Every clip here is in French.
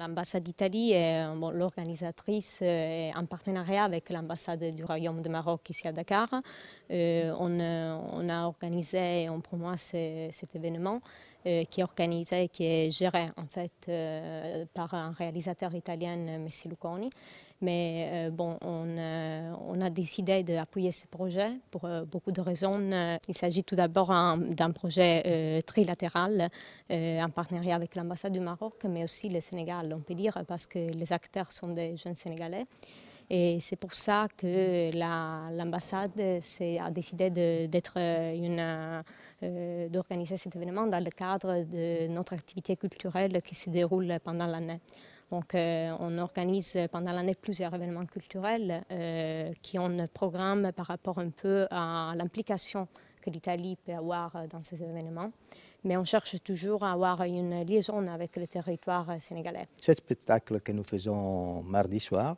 L'ambassade d'Italie est euh, l'organisatrice euh, en partenariat avec l'ambassade du Royaume de Maroc ici à Dakar. Euh, on, a organisé et on promoit cet événement euh, qui est organisé et qui est géré en fait euh, par un réalisateur italien, euh, Messi Lucconi. Mais bon, on, on, a décidé d'appuyer ce projet pour beaucoup de raisons. Il s'agit tout d'abord hein, d'un projet trilatéral en partenariat avec l'ambassade du Maroc, mais aussi le Sénégal, on peut dire, parce que les acteurs sont des jeunes Sénégalais. Et c'est pour ça que l'ambassade a décidé euh, euh, d'organiser cet événement dans le cadre de notre activité culturelle qui se déroule pendant l'année. Donc, euh, on organise pendant l'année plusieurs événements culturels qui ont un programme par rapport un peu à l'implication que l'Italie peut avoir dans ces événements. Mais on cherche toujours à avoir une liaison avec le territoire sénégalais. Ce spectacle que nous faisons mardi soir,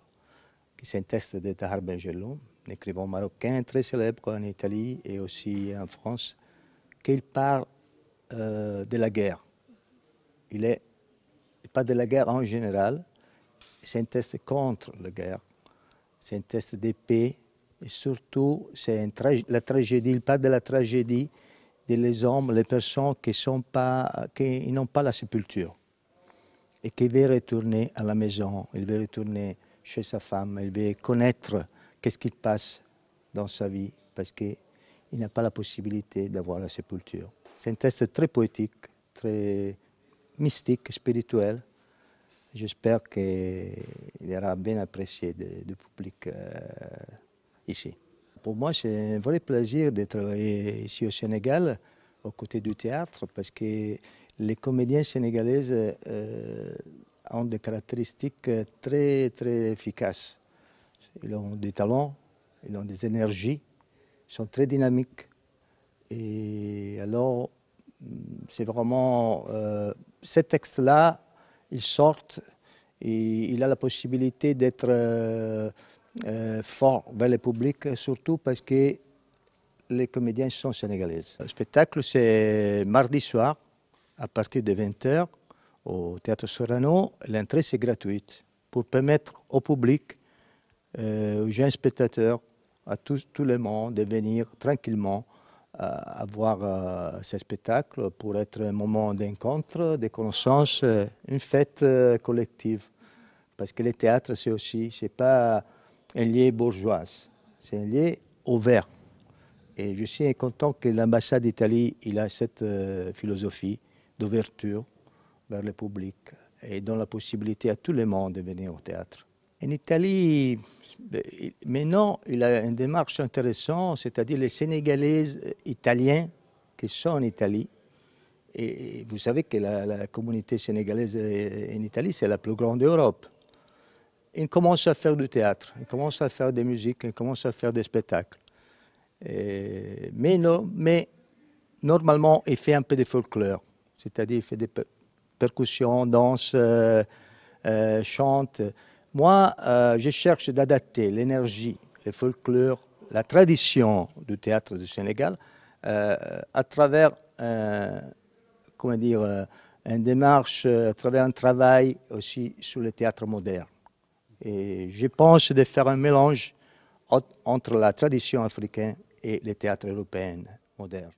un texte de Tahar Benjelloun, un écrivain marocain très célèbre en Italie et aussi en France, qu'il parle euh, de la guerre. Il, est, parle de la guerre en général, c'est un test contre la guerre, c'est un test d'épée, et surtout, c'est la tragédie, il parle de la tragédie des hommes, les personnes qui n'ont pas, qui pas la sépulture et qui veulent retourner à la maison, ils veulent retourner chez sa femme, elle veut connaître qu'est-ce qu'il passe dans sa vie, parce qu'il n'a pas la possibilité d'avoir la sépulture. C'est un texte très poétique, très mystique, spirituel. J'espère qu'il sera bien apprécié du public euh, ici. Pour moi, c'est un vrai plaisir de travailler ici au Sénégal, aux côtés du théâtre, parce que les comédiens sénégalaises euh, ont des caractéristiques euh, très, très efficaces. Ils ont des talents, ils ont des énergies, ils sont très dynamiques. Et alors, mm, c'est vraiment... Euh, ces textes-là, ils sortent et il a la possibilité d'être forts euh, fort vers le public, surtout parce que les comédiens sont sénégalaises. Le spectacle, c'est mardi soir, à partir de 20h, au Théâtre Sorano, l'entrée c'est gratuite pour permettre au public, euh, aux jeunes spectateurs, à tout, le monde de venir tranquillement euh, voir euh, ce spectacle pour être un moment d'encontre, de connaissance, euh, une fête collective. Parce que le théâtre, c'est aussi, c'est pas un lieu bourgeois, c'est un lieu ouvert. Et je suis content que l'ambassade d'Italie il a cette philosophie d'ouverture vers le public et donne la possibilité à tout le monde de venir au théâtre. En Italie, maintenant, il a une démarche intéressante, c'est-à-dire les Sénégalais italiens qui sont en Italie. Et vous savez que la, communauté sénégalaise en Italie, c'est la plus grande d'Europe. Ils commencent à faire du théâtre, ils commencent à faire des musiques, ils commencent à faire des spectacles. mais, non, mais normalement, ils fait un peu de folklore, c'est-à-dire ils fait des, percussion, danse, euh, euh, chante. Moi, euh, je cherche d'adapter l'énergie, le folklore, la tradition du théâtre du Sénégal à travers, comment dire, une démarche à travers un travail aussi sur le théâtre moderne. Et je pense de faire un mélange entre la tradition africaine et le théâtre européen moderne.